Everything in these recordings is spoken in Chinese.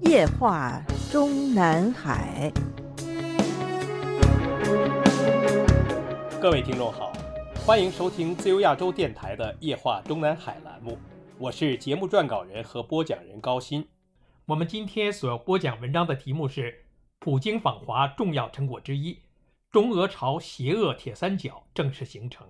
夜话中南海。各位听众好，欢迎收听自由亚洲电台的《夜话中南海》栏目，我是节目撰稿人和播讲人高鑫。我们今天所要播讲文章的题目是：普京访华重要成果之一，中俄朝邪恶铁三角正式形成。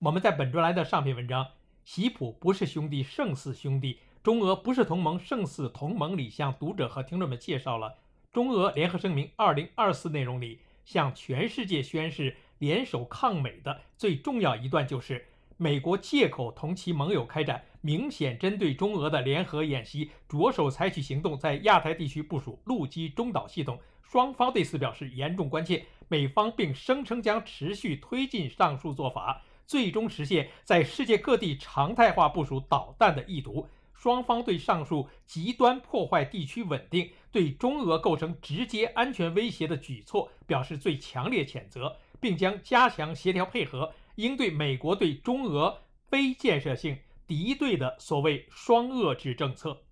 我们在本周来的上篇文章《习普不是兄弟胜似兄弟，中俄不是同盟胜似同盟》里，向读者和听众们介绍了中俄联合声明二零二四内容里向全世界宣誓联手抗美的最重要一段，就是美国借口同其盟友开展明显针对中俄的联合演习，着手采取行动在亚太地区部署陆基中导系统，双方对此表示严重关切，美方并声称将持续推进上述做法。最终实现在世界各地常态化部署导弹的意图。双方对上述极端破坏地区稳定、对中俄构成直接安全威胁的举措表示最强烈谴责，并将加强协调配合，应对美国对中俄非建设性敌对的所谓“双遏制”政策。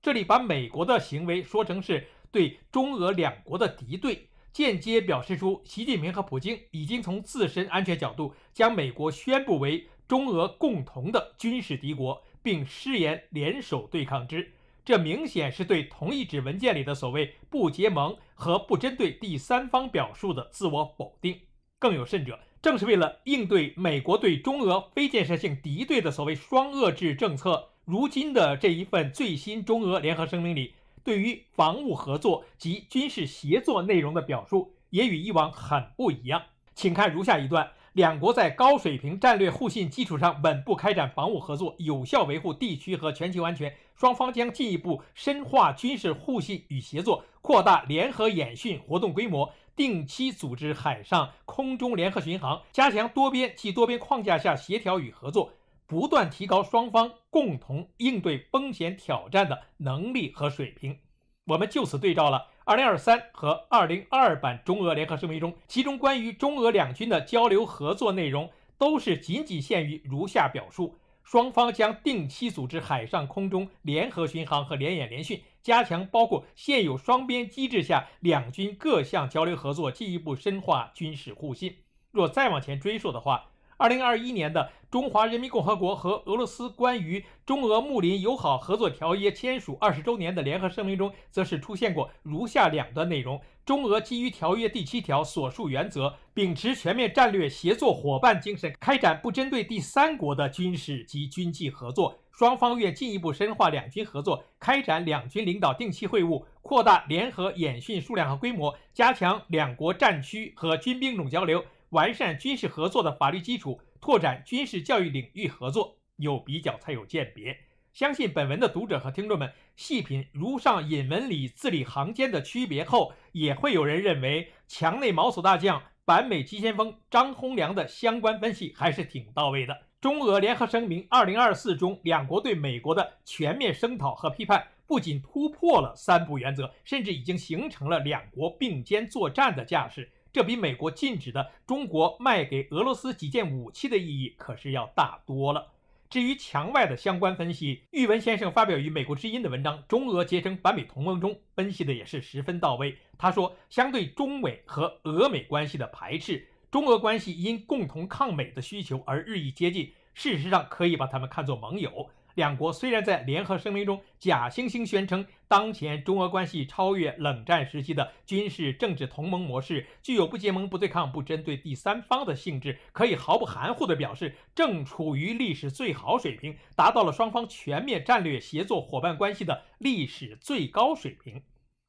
这里把美国的行为说成是对中俄两国的敌对。间接表示出，习近平和普京已经从自身安全角度，将美国宣布为中俄共同的军事敌国，并誓言联手对抗之。这明显是对同一纸文件里的所谓“不结盟”和“不针对第三方”表述的自我否定。更有甚者，正是为了应对美国对中俄非建设性敌对的所谓“双遏制”政策，如今的这一份最新中俄联合声明里。对于防务合作及军事协作内容的表述，也与以往很不一样。请看如下一段：两国在高水平战略互信基础上，稳步开展防务合作，有效维护地区和全球安全。双方将进一步深化军事互信与协作，扩大联合演训活动规模，定期组织海上、空中联合巡航，加强多边及多边框架下协调与合作。不断提高双方共同应对风险挑战的能力和水平。我们就此对照了2023和2022版中俄联合声明中，其中关于中俄两军的交流合作内容，都是仅仅限于如下表述：双方将定期组织海上、空中联合巡航和联演联训，加强包括现有双边机制下两军各项交流合作，进一步深化军事互信。若再往前追溯的话，二零二一年的中华人民共和国和俄罗斯关于中俄睦邻友好合作条约签署二十周年的联合声明中，则是出现过如下两段内容：中俄基于条约第七条所述原则，秉持全面战略协作伙伴精神，开展不针对第三国的军事及军技合作。双方愿进一步深化两军合作，开展两军领导定期会晤，扩大联合演训数量和规模，加强两国战区和军兵种交流。完善军事合作的法律基础，拓展军事教育领域合作。有比较才有鉴别，相信本文的读者和听众们细品如上引文里字里行间的区别后，也会有人认为，墙内毛左大将、板美急先锋张宏良的相关分析还是挺到位的。中俄联合声明二零二四中，两国对美国的全面声讨和批判，不仅突破了三不原则，甚至已经形成了两国并肩作战的架势。这比美国禁止的中国卖给俄罗斯几件武器的意义可是要大多了。至于墙外的相关分析，玉文先生发表于《美国之音》的文章《中俄结成反美同盟》中分析的也是十分到位。他说，相对中美和俄美关系的排斥，中俄关系因共同抗美的需求而日益接近，事实上可以把他们看作盟友。两国虽然在联合声明中假惺惺宣称，当前中俄关系超越冷战时期的军事政治同盟模式，具有不结盟、不对抗、不针对第三方的性质，可以毫不含糊地表示正处于历史最好水平，达到了双方全面战略协作伙伴关系的历史最高水平。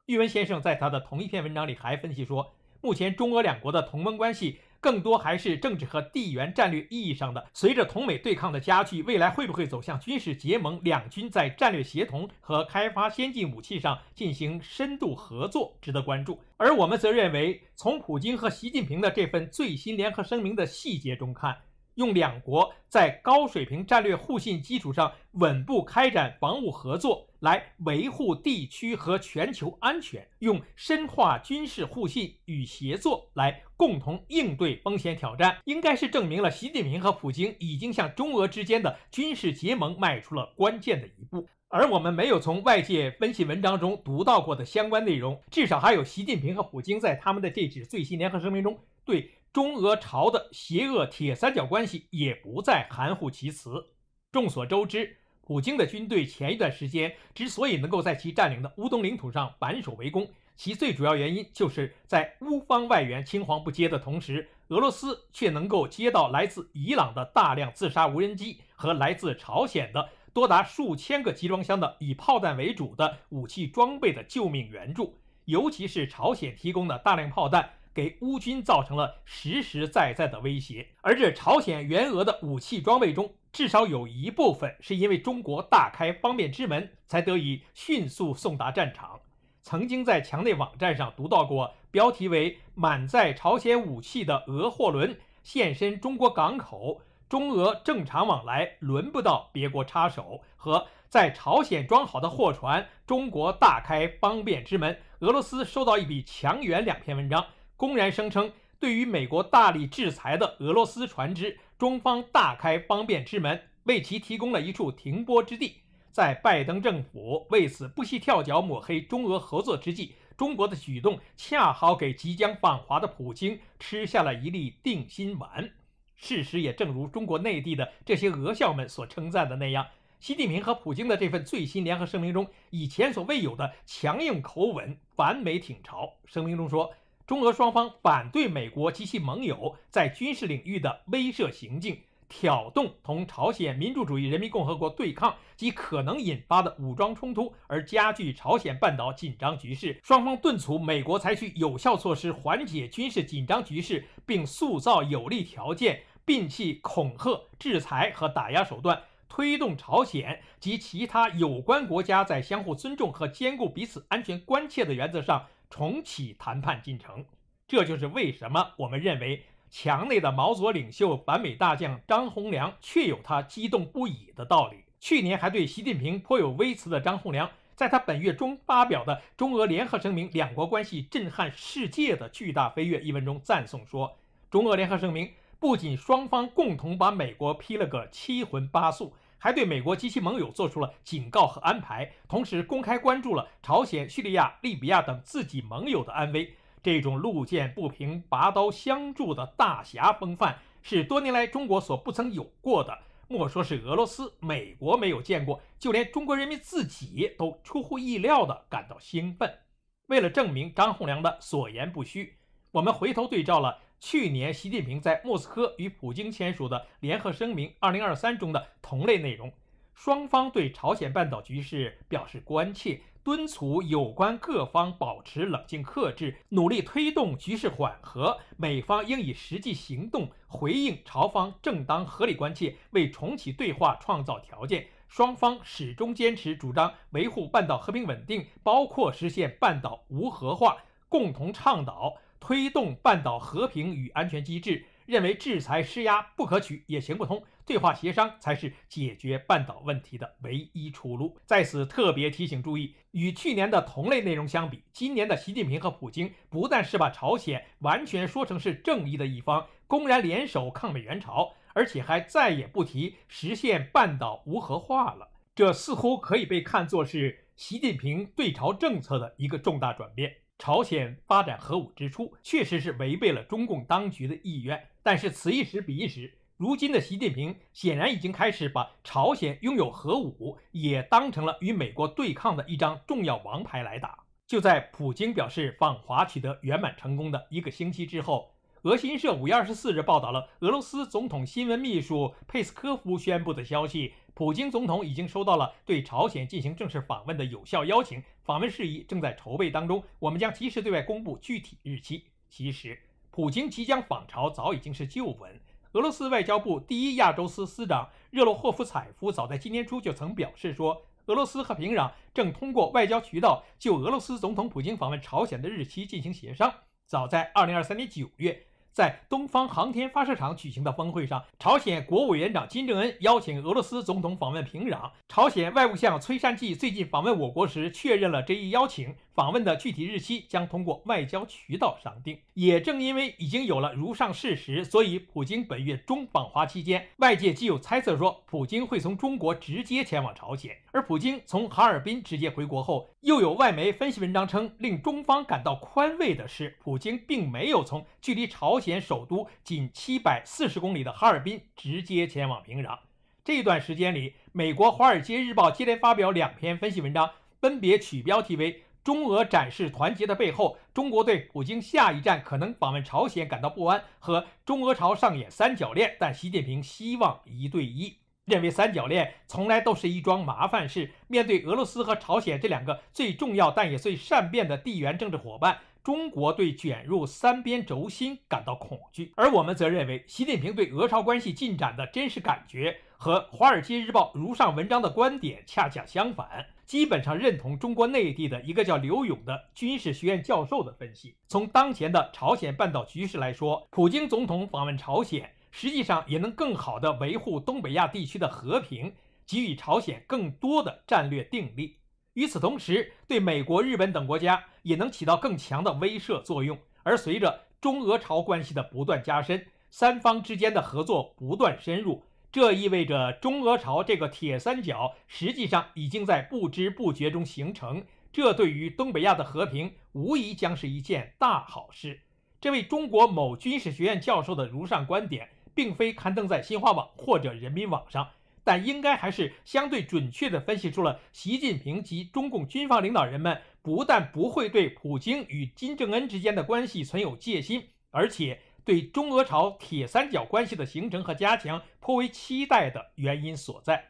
玉文先生在他的同一篇文章里还分析说，目前中俄两国的同盟关系。更多还是政治和地缘战略意义上的。随着同美对抗的加剧，未来会不会走向军事结盟？两军在战略协同和开发先进武器上进行深度合作，值得关注。而我们则认为，从普京和习近平的这份最新联合声明的细节中看。用两国在高水平战略互信基础上稳步开展防务合作来维护地区和全球安全，用深化军事互信与协作来共同应对风险挑战，应该是证明了习近平和普京已经向中俄之间的军事结盟迈出了关键的一步。而我们没有从外界分析文章中读到过的相关内容，至少还有习近平和普京在他们的这纸最新联合声明中对。中俄朝的邪恶铁三角关系也不再含糊其辞。众所周知，普京的军队前一段时间之所以能够在其占领的乌东领土上反守为攻，其最主要原因就是在乌方外援青黄不接的同时，俄罗斯却能够接到来自伊朗的大量自杀无人机和来自朝鲜的多达数千个集装箱的以炮弹为主的武器装备的救命援助，尤其是朝鲜提供的大量炮弹。给乌军造成了实实在在的威胁，而这朝鲜援俄的武器装备中，至少有一部分是因为中国大开方便之门，才得以迅速送达战场。曾经在墙内网站上读到过，标题为“满载朝鲜武器的俄货轮现身中国港口，中俄正常往来轮不到别国插手”和“在朝鲜装好的货船，中国大开方便之门，俄罗斯收到一笔强援”两篇文章。公然声称，对于美国大力制裁的俄罗斯船只，中方大开方便之门，为其提供了一处停泊之地。在拜登政府为此不惜跳脚抹黑中俄合作之际，中国的举动恰好给即将访华的普京吃下了一粒定心丸。事实也正如中国内地的这些俄校们所称赞的那样，习近平和普京的这份最新联合声明中，以前所未有的强硬口吻反美挺朝。声明中说。中俄双方反对美国及其盟友在军事领域的威慑行径，挑动同朝鲜民主主义人民共和国对抗及可能引发的武装冲突，而加剧朝鲜半岛紧张局势。双方敦促美国采取有效措施，缓解军事紧张局势，并塑造有利条件，摒弃恐吓、制裁和打压手段，推动朝鲜及其他有关国家在相互尊重和兼顾彼此安全关切的原则上。重启谈判进程，这就是为什么我们认为墙内的毛左领袖、反美大将张洪良确有他激动不已的道理。去年还对习近平颇有微词的张洪良，在他本月中发表的《中俄联合声明：两国关系震撼世界的巨大飞跃》一文中赞颂说：“中俄联合声明不仅双方共同把美国批了个七荤八素。”还对美国及其盟友做出了警告和安排，同时公开关注了朝鲜、叙利亚、利比亚等自己盟友的安危。这种路见不平、拔刀相助的大侠风范是多年来中国所不曾有过的。莫说是俄罗斯、美国没有见过，就连中国人民自己都出乎意料地感到兴奋。为了证明张洪良的所言不虚，我们回头对照了。去年，习近平在莫斯科与普京签署的联合声明《二零二三》中的同类内容，双方对朝鲜半岛局势表示关切，敦促有关各方保持冷静克制，努力推动局势缓和。美方应以实际行动回应朝方正当合理关切，为重启对话创造条件。双方始终坚持主张维护半岛和平稳定，包括实现半岛无核化，共同倡导。推动半岛和平与安全机制，认为制裁施压不可取也行不通，对话协商才是解决半岛问题的唯一出路。在此特别提醒注意，与去年的同类内容相比，今年的习近平和普京不但是把朝鲜完全说成是正义的一方，公然联手抗美援朝，而且还再也不提实现半岛无核化了。这似乎可以被看作是习近平对朝政策的一个重大转变。朝鲜发展核武之初，确实是违背了中共当局的意愿。但是此一时彼一时，如今的习近平显然已经开始把朝鲜拥有核武也当成了与美国对抗的一张重要王牌来打。就在普京表示访华取得圆满成功的一个星期之后。俄新社五月二十四日报道了俄罗斯总统新闻秘书佩斯科夫宣布的消息：，普京总统已经收到了对朝鲜进行正式访问的有效邀请，访问事宜正在筹备当中，我们将及时对外公布具体日期。其实，普京即将访朝早已经是旧闻。俄罗斯外交部第一亚洲司司长热洛霍夫采夫早在今年初就曾表示说，俄罗斯和平壤正通过外交渠道就俄罗斯总统普京访问朝鲜的日期进行协商。早在二零二三年九月，在东方航天发射场举行的峰会上，朝鲜国务委员长金正恩邀请俄罗斯总统访问平壤。朝鲜外务相崔善姬最近访问我国时确认了这一邀请，访问的具体日期将通过外交渠道商定。也正因为已经有了如上事实，所以普京本月中访华期间，外界既有猜测说普京会从中国直接前往朝鲜，而普京从哈尔滨直接回国后。又有外媒分析文章称，令中方感到宽慰的是，普京并没有从距离朝鲜首都仅七百四十公里的哈尔滨直接前往平壤。这段时间里，美国《华尔街日报》接连发表两篇分析文章，分别取标题为“中俄展示团结的背后”，“中国对普京下一站可能访问朝鲜感到不安”和“中俄朝上演三角恋，但习近平希望一对一”。认为三角恋从来都是一桩麻烦事。面对俄罗斯和朝鲜这两个最重要但也最善变的地缘政治伙伴，中国对卷入三边轴心感到恐惧。而我们则认为，习近平对俄朝关系进展的真实感觉和《华尔街日报》如上文章的观点恰恰相反，基本上认同中国内地的一个叫刘勇的军事学院教授的分析。从当前的朝鲜半岛局势来说，普京总统访问朝鲜。实际上也能更好地维护东北亚地区的和平，给予朝鲜更多的战略定力。与此同时，对美国、日本等国家也能起到更强的威慑作用。而随着中俄朝关系的不断加深，三方之间的合作不断深入，这意味着中俄朝这个铁三角实际上已经在不知不觉中形成。这对于东北亚的和平无疑将是一件大好事。这位中国某军事学院教授的如上观点。并非刊登在新华网或者人民网上，但应该还是相对准确地分析出了习近平及中共军方领导人们不但不会对普京与金正恩之间的关系存有戒心，而且对中俄朝铁三角关系的形成和加强颇为期待的原因所在。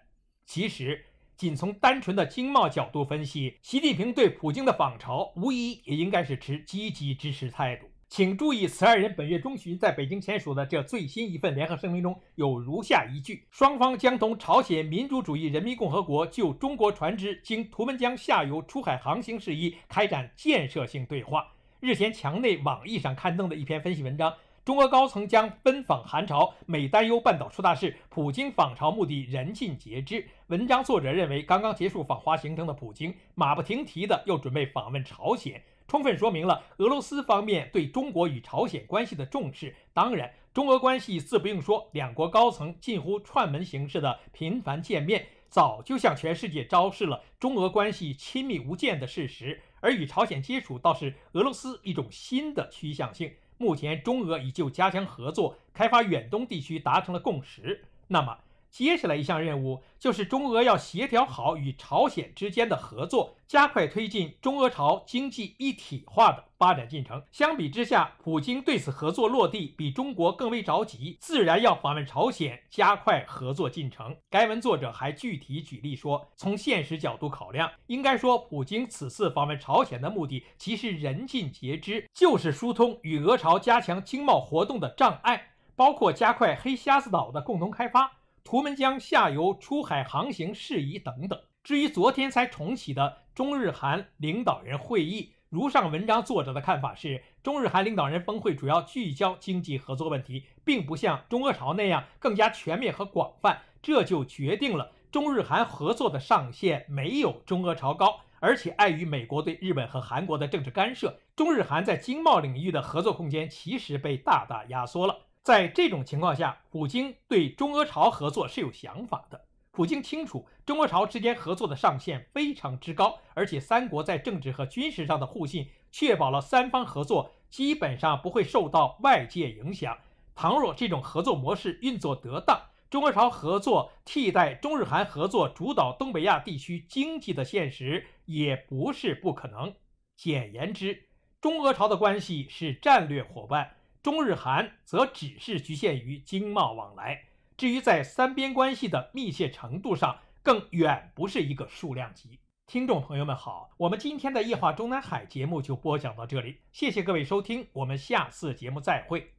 其实，仅从单纯的经贸角度分析，习近平对普京的访朝无疑也应该是持积极支持态度。请注意，此二人本月中旬在北京签署的这最新一份联合声明中有如下一句：“双方将同朝鲜民主主义人民共和国就中国船只经图们江下游出海航行事宜开展建设性对话。”日前，墙内网易上刊登的一篇分析文章，中俄高层将奔访韩朝，美担忧半岛出大事，普京访朝目的人尽皆知。文章作者认为，刚刚结束访华行程的普京，马不停蹄的又准备访问朝鲜。充分说明了俄罗斯方面对中国与朝鲜关系的重视。当然，中俄关系自不用说，两国高层近乎串门形式的频繁见面，早就向全世界昭示了中俄关系亲密无间的事实。而与朝鲜接触倒是俄罗斯一种新的趋向性。目前，中俄已就加强合作、开发远东地区达成了共识。那么，接下来一项任务就是中俄要协调好与朝鲜之间的合作，加快推进中俄朝经济一体化的发展进程。相比之下，普京对此合作落地比中国更为着急，自然要访问朝鲜，加快合作进程。该文作者还具体举例说，从现实角度考量，应该说，普京此次访问朝鲜的目的其实人尽皆知，就是疏通与俄朝加强经贸活动的障碍，包括加快黑瞎子岛的共同开发。图们江下游出海航行事宜等等。至于昨天才重启的中日韩领导人会议，如上文章作者的看法是，中日韩领导人峰会主要聚焦经济合作问题，并不像中俄朝那样更加全面和广泛。这就决定了中日韩合作的上限没有中俄朝高，而且碍于美国对日本和韩国的政治干涉，中日韩在经贸领域的合作空间其实被大大压缩了。在这种情况下，普京对中俄朝合作是有想法的。普京清楚，中俄朝之间合作的上限非常之高，而且三国在政治和军事上的互信，确保了三方合作基本上不会受到外界影响。倘若这种合作模式运作得当，中俄朝合作替代中日韩合作主导东北亚地区经济的现实也不是不可能。简言之，中俄朝的关系是战略伙伴。中日韩则只是局限于经贸往来，至于在三边关系的密切程度上，更远不是一个数量级。听众朋友们好，我们今天的夜话中南海节目就播讲到这里，谢谢各位收听，我们下次节目再会。